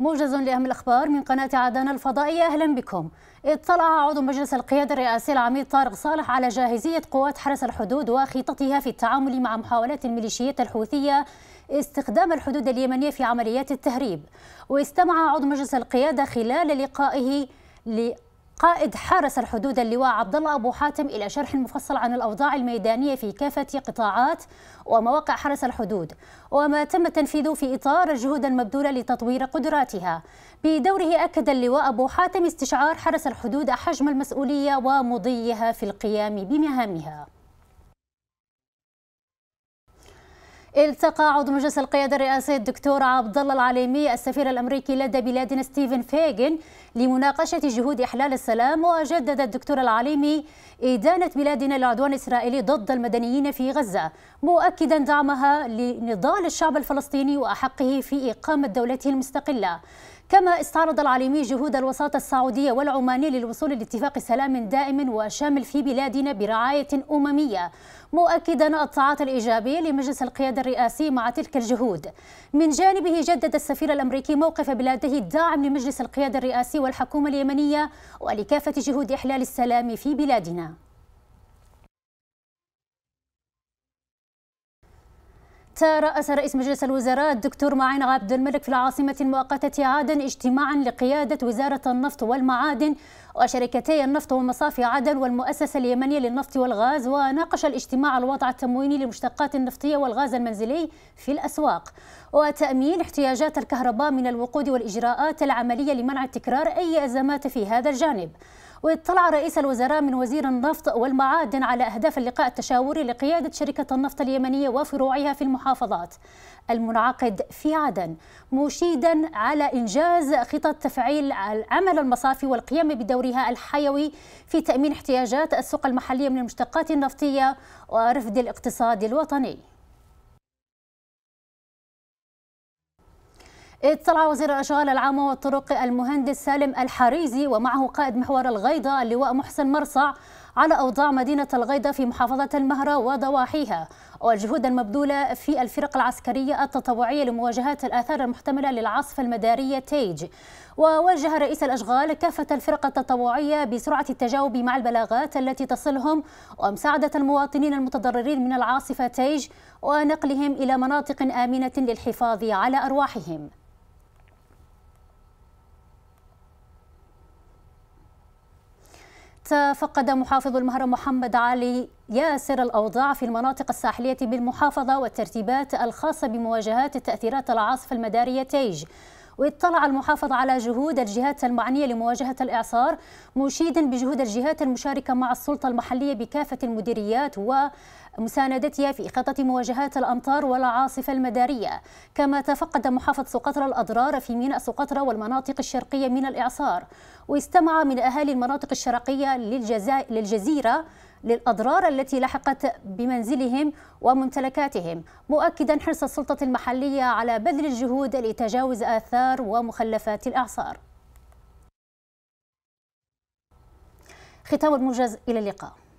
موجز لأهم الأخبار من قناة عدن الفضائية أهلا بكم اطلع عضو مجلس القيادة الرئاسي العميد طارق صالح على جاهزية قوات حرس الحدود وخططها في التعامل مع محاولات الميليشيات الحوثية استخدام الحدود اليمنية في عمليات التهريب واستمع عضو مجلس القيادة خلال لقائه قائد حرس الحدود اللواء عبد الله ابو حاتم الى شرح مفصل عن الاوضاع الميدانيه في كافه قطاعات ومواقع حرس الحدود وما تم تنفيذه في اطار الجهود المبذوله لتطوير قدراتها. بدوره اكد اللواء ابو حاتم استشعار حرس الحدود حجم المسؤوليه ومضيها في القيام بمهامها. التقى عضو مجلس القيادة الرئاسي الدكتور عبد الله العليمي السفير الأمريكي لدى بلادنا ستيفن فيغن لمناقشة جهود إحلال السلام وجدد الدكتور العليمي إدانة بلادنا للعدوان الإسرائيلي ضد المدنيين في غزة مؤكدا دعمها لنضال الشعب الفلسطيني وأحقه في إقامة دولته المستقلة كما استعرض العالمي جهود الوساطة السعودية والعمانية للوصول لاتفاق سلام دائم وشامل في بلادنا برعاية أممية مؤكدا التعاطي الإيجابي لمجلس القيادة الرئاسي مع تلك الجهود من جانبه جدد السفير الأمريكي موقف بلاده الداعم لمجلس القيادة الرئاسي والحكومة اليمنية ولكافة جهود إحلال السلام في بلادنا ترأس رئيس مجلس الوزراء الدكتور معين عبد الملك في العاصمة المؤقتة عدن اجتماعا لقيادة وزارة النفط والمعادن وشركتي النفط ومصافي عدن والمؤسسة اليمنية للنفط والغاز وناقش الاجتماع الوضع التمويني للمشتقات النفطية والغاز المنزلي في الأسواق وتأمين احتياجات الكهرباء من الوقود والإجراءات العملية لمنع تكرار أي أزمات في هذا الجانب واطلع رئيس الوزراء من وزير النفط والمعادن على أهداف اللقاء التشاوري لقيادة شركة النفط اليمنية وفروعها في المحافظات المنعقد في عدن مشيدا على إنجاز خطط تفعيل العمل المصافي والقيام بدورها الحيوي في تأمين احتياجات السوق المحلية من المشتقات النفطية ورفد الاقتصاد الوطني اطلع وزير الأشغال العامة والطرق المهندس سالم الحريزي ومعه قائد محور الغيضة اللواء محسن مرصع على أوضاع مدينة الغيضة في محافظة المهرة وضواحيها والجهود المبذولة في الفرق العسكرية التطوعية لمواجهة الآثار المحتملة للعاصفة المدارية تيج ووجه رئيس الأشغال كافة الفرق التطوعية بسرعة التجاوب مع البلاغات التي تصلهم ومساعدة المواطنين المتضررين من العاصفة تيج ونقلهم إلى مناطق آمنة للحفاظ على أرواحهم فقد محافظ المهرة محمد علي ياسر الأوضاع في المناطق الساحلية بالمحافظة والترتيبات الخاصة بمواجهات تأثيرات العاصفة المدارية تيج واطلع المحافظ على جهود الجهات المعنية لمواجهة الإعصار مشيدا بجهود الجهات المشاركة مع السلطة المحلية بكافة المديريات ومساندتها في إخاطة مواجهات الأمطار والعاصفة المدارية كما تفقد محافظ سقطرى الأضرار في ميناء سقطرى والمناطق الشرقية من الإعصار واستمع من أهالي المناطق الشرقية للجزيرة للأضرار التي لحقت بمنزلهم وممتلكاتهم مؤكدا حرص السلطة المحلية على بذل الجهود لتجاوز آثار ومخلفات الأعصار ختام الموجز إلى اللقاء